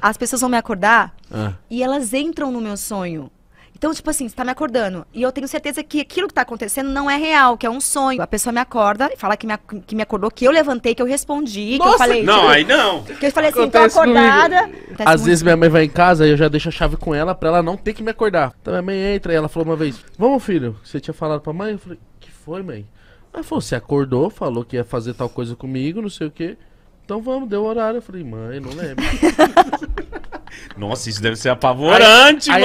as pessoas vão me acordar ah. e elas entram no meu sonho. Então, tipo assim, você tá me acordando. E eu tenho certeza que aquilo que tá acontecendo não é real, que é um sonho. A pessoa me acorda e fala que me, que me acordou, que eu levantei, que eu respondi, Nossa, que eu falei. Não, aí não. Que eu falei Acontece assim, tô acordada. Às vezes minha mãe vai em casa e eu já deixo a chave com ela pra ela não ter que me acordar. Então minha mãe entra e ela falou uma vez: Vamos, filho, você tinha falado pra mãe? Eu falei: Que foi, mãe? Ela falou: Você acordou, falou que ia fazer tal coisa comigo, não sei o quê. Então vamos, deu horário. Eu falei, mãe, não lembro. Nossa, isso deve ser apavorante, aí, mano. Aí